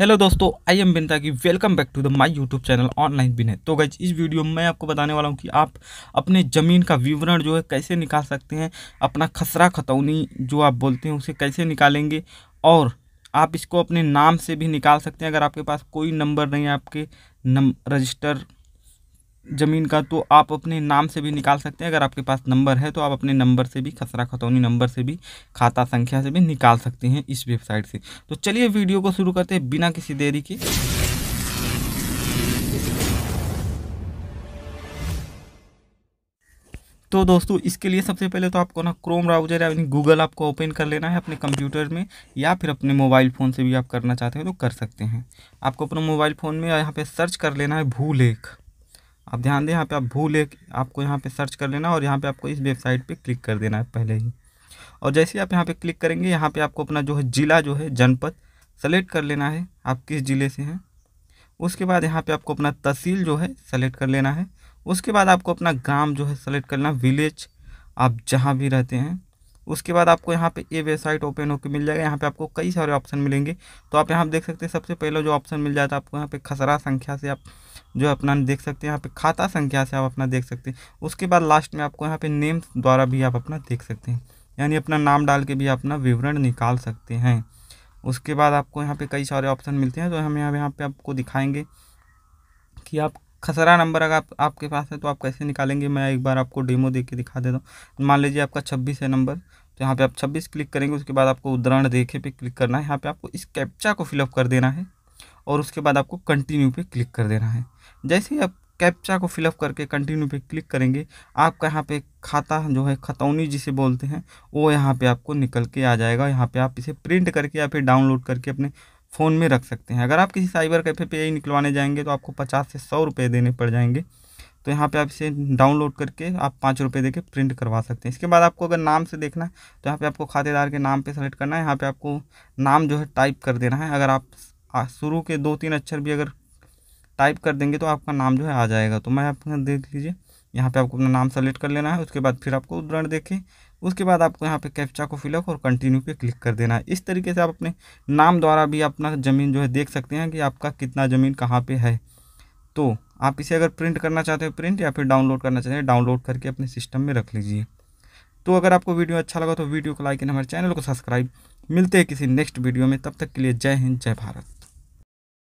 hello दोस्तों आई am बिनता की welcome back to the my YouTube channel online बिन है तो गज इस वीडियो में मैं आपको बताने वाला हूं कि आप अपने ज़मीन का विवरण जो है कैसे निकाल सकते हैं अपना खसरा खतौनी जो आप बोलते हैं उसे कैसे निकालेंगे और आप इसको अपने नाम से भी निकाल सकते हैं अगर आपके पास कोई नंबर नहीं है आपके नम रजिस्टर ज़मीन का तो आप अपने नाम से भी निकाल सकते हैं अगर आपके पास नंबर है तो आप अपने नंबर से भी खसरा खतौनी नंबर से भी खाता संख्या से भी निकाल सकते हैं इस वेबसाइट से तो चलिए वीडियो को शुरू करते हैं बिना किसी देरी के तो दोस्तों इसके लिए सबसे पहले तो आपको ना क्रोम ब्राउजर यानी गूगल आपको ओपन कर लेना है अपने कंप्यूटर में या फिर अपने मोबाइल फ़ोन से भी आप करना चाहते हो तो कर सकते हैं आपको अपने मोबाइल फ़ोन में यहाँ पे सर्च कर लेना है भूलेख आप ध्यान दें यहाँ पे आप भूल एक आपको यहाँ पे सर्च कर लेना और यहाँ पे आपको इस वेबसाइट पे क्लिक कर देना है पहले ही और जैसे ही आप यहाँ पे क्लिक करेंगे यहाँ पे आपको अपना जो है ज़िला जो है जनपद सेलेक्ट कर लेना है आप किस ज़िले से हैं उसके बाद यहाँ पे आपको अपना तहसील जो है सेलेक्ट कर लेना है उसके बाद आपको अपना ग्राम जो है सेलेक्ट करना विलेज आप जहाँ भी रहते हैं उसके बाद आपको यहाँ पे ये वेबसाइट ओपन होकर मिल जाएगा यहाँ पे आपको कई सारे ऑप्शन मिलेंगे तो आप यहाँ देख सकते हैं सबसे पहला जो ऑप्शन मिल जाता है आपको यहाँ पे खसरा संख्या से आप जो अपना देख सकते हैं यहाँ पे खाता संख्या से आप अपना देख सकते हैं उसके बाद लास्ट में आपको यहाँ पे नेम द्वारा भी आप अपना देख सकते हैं यानी अपना नाम डाल के भी अपना विवरण निकाल सकते हैं उसके बाद आपको यहाँ पर कई सारे ऑप्शन मिलते हैं तो हम यहाँ यहाँ पर आपको दिखाएंगे कि आप खसरा नंबर अगर आप, आपके पास है तो आप कैसे निकालेंगे मैं एक बार आपको डेमो दे के दिखा देता हूँ मान लीजिए आपका छब्बीस है नंबर तो यहाँ पे आप छब्बीस क्लिक करेंगे उसके बाद आपको उदाहरण देखे पे क्लिक करना है यहाँ पे आपको इस कैप्चा को फिलअप कर देना है और उसके बाद आपको कंटिन्यू पे क्लिक कर देना है जैसे ही आप कैप्चा को फिलअप करके कंटिन्यू पे क्लिक करेंगे आपका यहाँ पे खाता जो है खतौनी जिसे बोलते हैं वो यहाँ पे आपको निकल के आ जाएगा यहाँ पे आप इसे प्रिंट करके या फिर डाउनलोड करके अपने फ़ोन में रख सकते हैं अगर आप किसी साइबर कैफ़े पे यही निकलवाने जाएंगे तो आपको पचास से सौ रुपये देने पड़ जाएंगे तो यहाँ पे आप इसे डाउनलोड करके आप पाँच रुपये दे प्रिंट करवा सकते हैं इसके बाद आपको अगर नाम से देखना है तो यहाँ पे आपको खातेदार के नाम पे सेलेक्ट करना है यहाँ पे आपको नाम जो है टाइप कर देना है अगर आप शुरू के दो तीन अक्षर भी अगर टाइप कर देंगे तो आपका नाम जो है आ जाएगा तो मैं आप देख लीजिए यहाँ पे आपको अपना नाम सेलेक्ट कर लेना है उसके बाद फिर आपको उदाहरण देखें उसके बाद आपको यहाँ पे कैप्चा को फिलअप और कंटिन्यू पे क्लिक कर देना है इस तरीके से आप अपने नाम द्वारा भी अपना ज़मीन जो है देख सकते हैं कि आपका कितना ज़मीन कहाँ पर है तो आप इसे अगर प्रिंट करना चाहते हो प्रिंट या फिर डाउनलोड करना चाहते हैं डाउनलोड करके अपने सिस्टम में रख लीजिए तो अगर आपको वीडियो अच्छा लगा तो वीडियो को लाइक एंड हमारे चैनल को सब्सक्राइब मिलते हैं किसी नेक्स्ट वीडियो में तब तक के लिए जय हिंद जय भारत